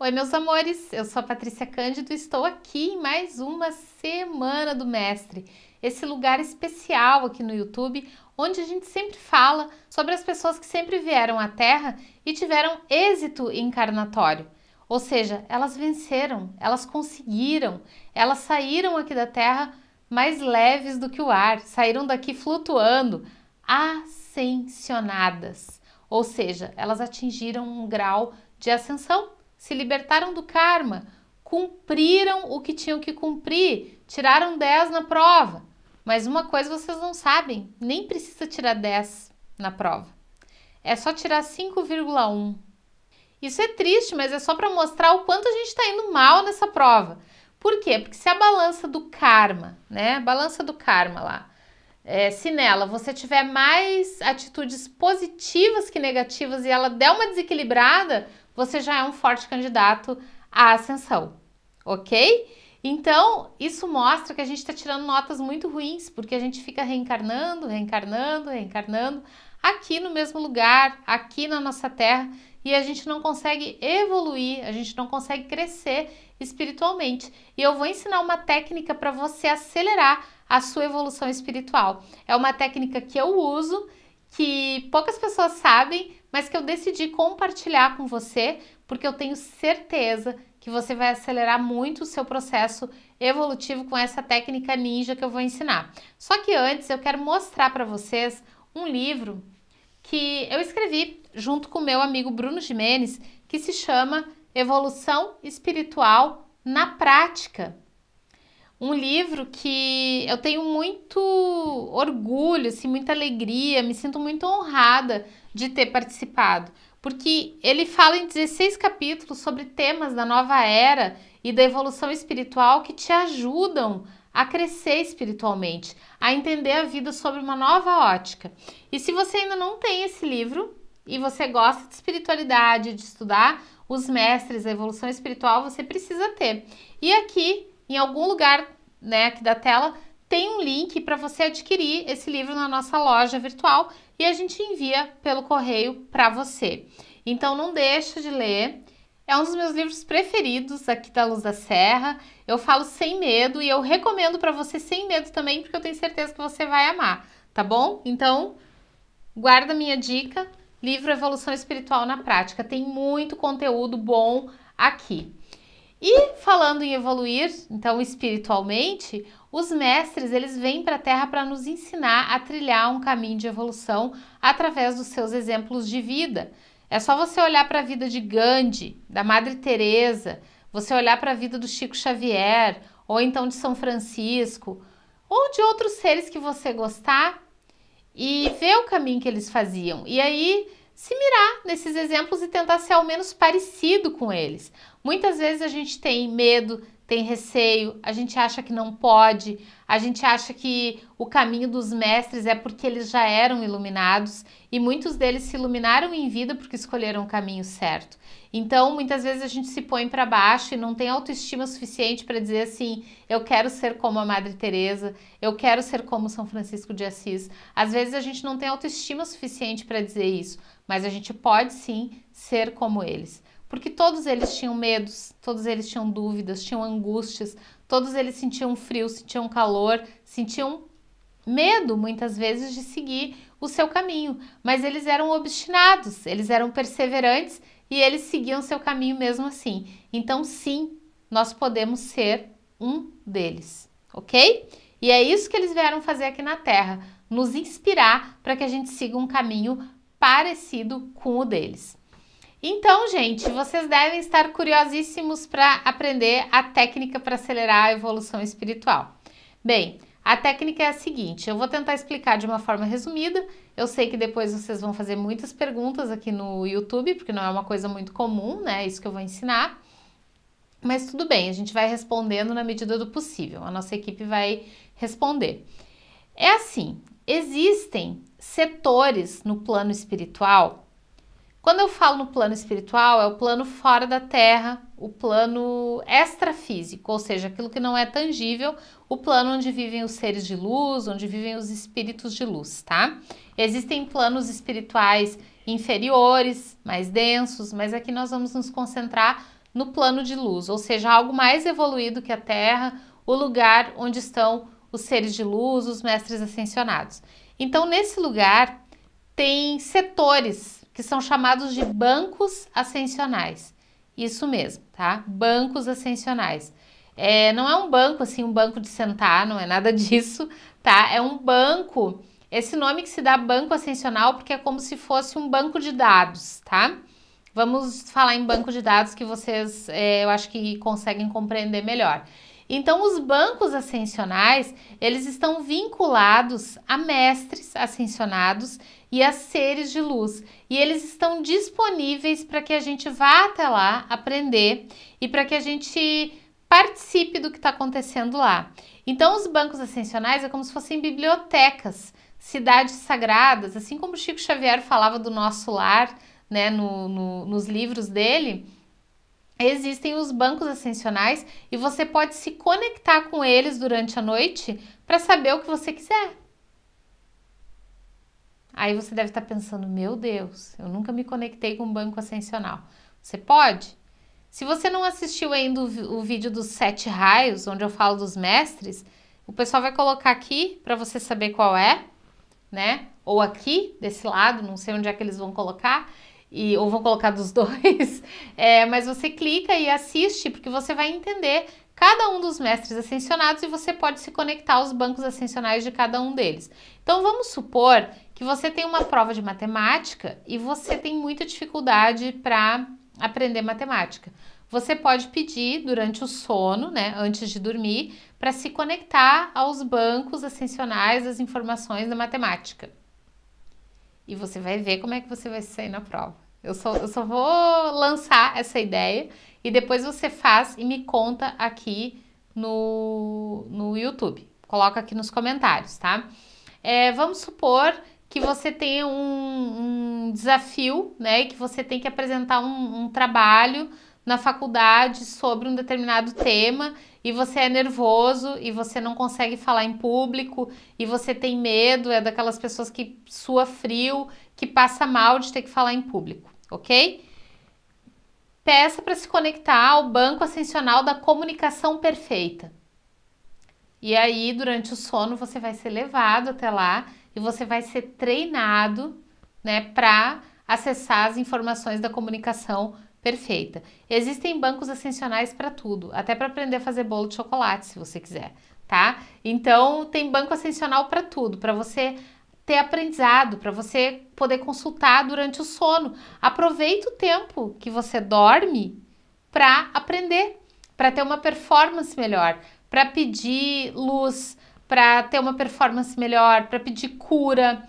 Oi, meus amores, eu sou a Patrícia Cândido e estou aqui em mais uma Semana do Mestre, esse lugar especial aqui no YouTube, onde a gente sempre fala sobre as pessoas que sempre vieram à Terra e tiveram êxito encarnatório. Ou seja, elas venceram, elas conseguiram, elas saíram aqui da Terra mais leves do que o ar, saíram daqui flutuando, ascensionadas. Ou seja, elas atingiram um grau de ascensão se libertaram do karma, cumpriram o que tinham que cumprir, tiraram 10 na prova. Mas uma coisa vocês não sabem, nem precisa tirar 10 na prova. É só tirar 5,1. Isso é triste, mas é só para mostrar o quanto a gente está indo mal nessa prova. Por quê? Porque se a balança do karma, né? balança do karma lá, é, se nela você tiver mais atitudes positivas que negativas e ela der uma desequilibrada, você já é um forte candidato à ascensão, ok? Então, isso mostra que a gente está tirando notas muito ruins, porque a gente fica reencarnando, reencarnando, reencarnando, aqui no mesmo lugar, aqui na nossa terra, e a gente não consegue evoluir, a gente não consegue crescer espiritualmente. E eu vou ensinar uma técnica para você acelerar a sua evolução espiritual. É uma técnica que eu uso que poucas pessoas sabem, mas que eu decidi compartilhar com você, porque eu tenho certeza que você vai acelerar muito o seu processo evolutivo com essa técnica ninja que eu vou ensinar. Só que antes eu quero mostrar para vocês um livro que eu escrevi junto com meu amigo Bruno Jimenez, que se chama Evolução Espiritual na Prática um livro que eu tenho muito orgulho, assim, muita alegria, me sinto muito honrada de ter participado, porque ele fala em 16 capítulos sobre temas da nova era e da evolução espiritual que te ajudam a crescer espiritualmente, a entender a vida sobre uma nova ótica. E se você ainda não tem esse livro e você gosta de espiritualidade, de estudar os mestres, a evolução espiritual, você precisa ter. E aqui em algum lugar né, aqui da tela tem um link para você adquirir esse livro na nossa loja virtual e a gente envia pelo correio para você. Então não deixa de ler. É um dos meus livros preferidos aqui da Luz da Serra. Eu falo sem medo e eu recomendo para você sem medo também, porque eu tenho certeza que você vai amar, tá bom? Então, guarda minha dica, livro Evolução Espiritual na Prática. Tem muito conteúdo bom aqui. E falando em evoluir, então espiritualmente, os mestres eles vêm para a Terra para nos ensinar a trilhar um caminho de evolução através dos seus exemplos de vida. É só você olhar para a vida de Gandhi, da Madre Teresa, você olhar para a vida do Chico Xavier ou então de São Francisco ou de outros seres que você gostar e ver o caminho que eles faziam. E aí se mirar nesses exemplos e tentar ser ao menos parecido com eles. Muitas vezes a gente tem medo, tem receio, a gente acha que não pode, a gente acha que o caminho dos mestres é porque eles já eram iluminados e muitos deles se iluminaram em vida porque escolheram o caminho certo. Então, muitas vezes a gente se põe para baixo e não tem autoestima suficiente para dizer assim: eu quero ser como a Madre Teresa, eu quero ser como São Francisco de Assis. Às vezes a gente não tem autoestima suficiente para dizer isso, mas a gente pode sim ser como eles. Porque todos eles tinham medos, todos eles tinham dúvidas, tinham angústias, todos eles sentiam frio, sentiam calor, sentiam medo muitas vezes de seguir o seu caminho, mas eles eram obstinados, eles eram perseverantes e eles seguiam seu caminho mesmo assim. Então, sim, nós podemos ser um deles, ok? E é isso que eles vieram fazer aqui na Terra, nos inspirar para que a gente siga um caminho parecido com o deles. Então, gente, vocês devem estar curiosíssimos para aprender a técnica para acelerar a evolução espiritual. Bem, a técnica é a seguinte, eu vou tentar explicar de uma forma resumida. Eu sei que depois vocês vão fazer muitas perguntas aqui no YouTube, porque não é uma coisa muito comum, né? É isso que eu vou ensinar. Mas tudo bem, a gente vai respondendo na medida do possível. A nossa equipe vai responder. É assim, existem setores no plano espiritual quando eu falo no plano espiritual, é o plano fora da terra, o plano extrafísico, ou seja, aquilo que não é tangível, o plano onde vivem os seres de luz, onde vivem os espíritos de luz, tá? Existem planos espirituais inferiores, mais densos, mas aqui nós vamos nos concentrar no plano de luz, ou seja, algo mais evoluído que a terra, o lugar onde estão os seres de luz, os mestres ascensionados. Então, nesse lugar tem setores que são chamados de bancos ascensionais. Isso mesmo, tá? Bancos ascensionais. É, não é um banco assim, um banco de sentar, não é nada disso, tá? É um banco. Esse nome que se dá banco ascensional porque é como se fosse um banco de dados, tá? Vamos falar em banco de dados que vocês, é, eu acho que conseguem compreender melhor. Então, os bancos ascensionais, eles estão vinculados a mestres ascensionados e a seres de luz, e eles estão disponíveis para que a gente vá até lá aprender e para que a gente participe do que está acontecendo lá. Então, os bancos ascensionais é como se fossem bibliotecas, cidades sagradas, assim como Chico Xavier falava do nosso lar, né, no, no, nos livros dele existem os bancos ascensionais e você pode se conectar com eles durante a noite para saber o que você quiser. Aí você deve estar tá pensando: meu Deus, eu nunca me conectei com um banco ascensional. Você pode? Se você não assistiu ainda o, o vídeo dos sete raios, onde eu falo dos mestres, o pessoal vai colocar aqui para você saber qual é, né? Ou aqui, desse lado, não sei onde é que eles vão colocar e ou vou colocar dos dois, é, mas você clica e assiste porque você vai entender cada um dos mestres ascensionados e você pode se conectar aos bancos ascensionais de cada um deles. Então vamos supor que você tem uma prova de matemática e você tem muita dificuldade para aprender matemática. Você pode pedir durante o sono, né, antes de dormir, para se conectar aos bancos ascensionais das informações da matemática. E você vai ver como é que você vai sair na prova. Eu só, eu só vou lançar essa ideia e depois você faz e me conta aqui no, no YouTube. Coloca aqui nos comentários, tá? É, vamos supor que você tenha um, um, desafio, né? Que você tem que apresentar um, um trabalho na faculdade sobre um determinado tema e você é nervoso e você não consegue falar em público e você tem medo, é daquelas pessoas que sua frio, que passa mal de ter que falar em público, ok? Peça para se conectar ao banco ascensional da comunicação perfeita. E aí, durante o sono, você vai ser levado até lá e você vai ser treinado, né, para acessar as informações da comunicação perfeita Perfeita. Existem bancos ascensionais para tudo, até para aprender a fazer bolo de chocolate, se você quiser, tá? Então, tem banco ascensional para tudo, para você ter aprendizado, para você poder consultar durante o sono. Aproveita o tempo que você dorme para aprender, para ter uma performance melhor, para pedir luz, para ter uma performance melhor, para pedir cura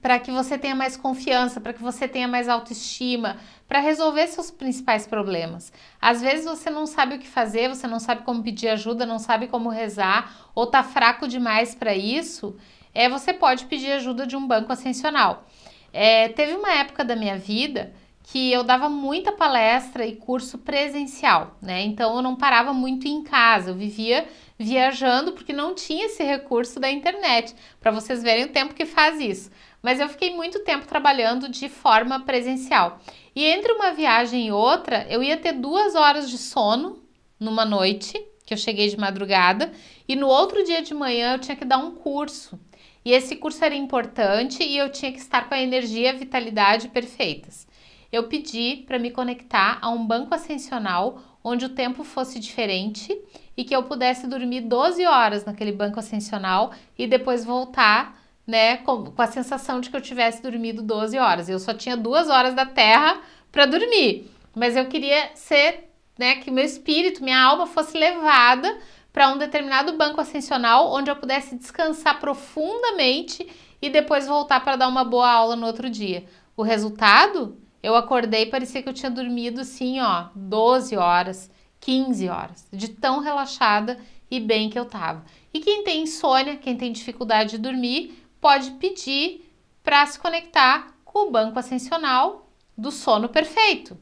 para que você tenha mais confiança, para que você tenha mais autoestima, para resolver seus principais problemas. Às vezes você não sabe o que fazer, você não sabe como pedir ajuda, não sabe como rezar ou tá fraco demais para isso, é você pode pedir ajuda de um banco ascensional. É, teve uma época da minha vida que eu dava muita palestra e curso presencial, né? Então eu não parava muito em casa, eu vivia viajando porque não tinha esse recurso da internet, para vocês verem o tempo que faz isso mas eu fiquei muito tempo trabalhando de forma presencial. E entre uma viagem e outra, eu ia ter duas horas de sono numa noite, que eu cheguei de madrugada, e no outro dia de manhã eu tinha que dar um curso. E esse curso era importante e eu tinha que estar com a energia, a vitalidade perfeitas. Eu pedi para me conectar a um banco ascensional onde o tempo fosse diferente e que eu pudesse dormir 12 horas naquele banco ascensional e depois voltar né, com, com a sensação de que eu tivesse dormido 12 horas. Eu só tinha duas horas da Terra para dormir, mas eu queria ser, né, que meu espírito, minha alma fosse levada para um determinado banco ascensional onde eu pudesse descansar profundamente e depois voltar para dar uma boa aula no outro dia. O resultado? Eu acordei e parecia que eu tinha dormido assim, ó, 12 horas, 15 horas, de tão relaxada e bem que eu tava. E quem tem insônia, quem tem dificuldade de dormir, pode pedir para se conectar com o banco ascensional do sono perfeito,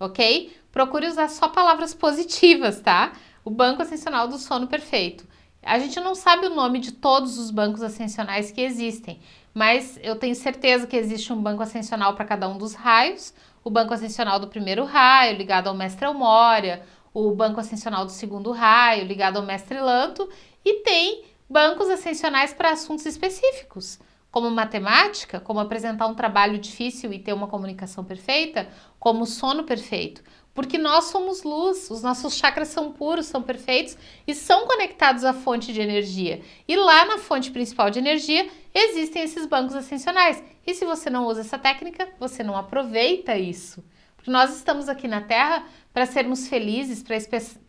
ok? Procure usar só palavras positivas, tá? O banco ascensional do sono perfeito. A gente não sabe o nome de todos os bancos ascensionais que existem, mas eu tenho certeza que existe um banco ascensional para cada um dos raios, o banco ascensional do primeiro raio, ligado ao mestre Elmória, o banco ascensional do segundo raio, ligado ao mestre Lanto, e tem bancos ascensionais para assuntos específicos, como matemática, como apresentar um trabalho difícil e ter uma comunicação perfeita, como sono perfeito. Porque nós somos luz, os nossos chakras são puros, são perfeitos e são conectados à fonte de energia. E lá na fonte principal de energia existem esses bancos ascensionais. E se você não usa essa técnica, você não aproveita isso. Porque nós estamos aqui na Terra para sermos felizes, para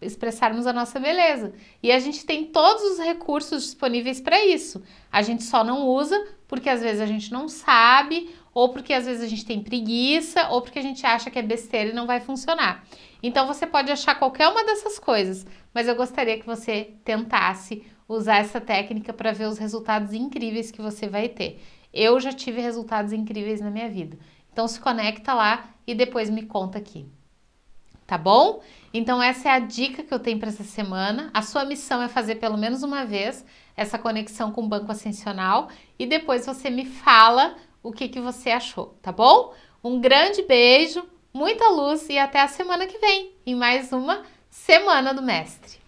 expressarmos a nossa beleza. E a gente tem todos os recursos disponíveis para isso. A gente só não usa porque às vezes a gente não sabe, ou porque às vezes a gente tem preguiça, ou porque a gente acha que é besteira e não vai funcionar. Então você pode achar qualquer uma dessas coisas, mas eu gostaria que você tentasse usar essa técnica para ver os resultados incríveis que você vai ter. Eu já tive resultados incríveis na minha vida. Então se conecta lá e depois me conta aqui. Tá bom? Então essa é a dica que eu tenho para essa semana. A sua missão é fazer pelo menos uma vez essa conexão com o Banco Ascensional e depois você me fala o que, que você achou, tá bom? Um grande beijo, muita luz e até a semana que vem em mais uma Semana do Mestre.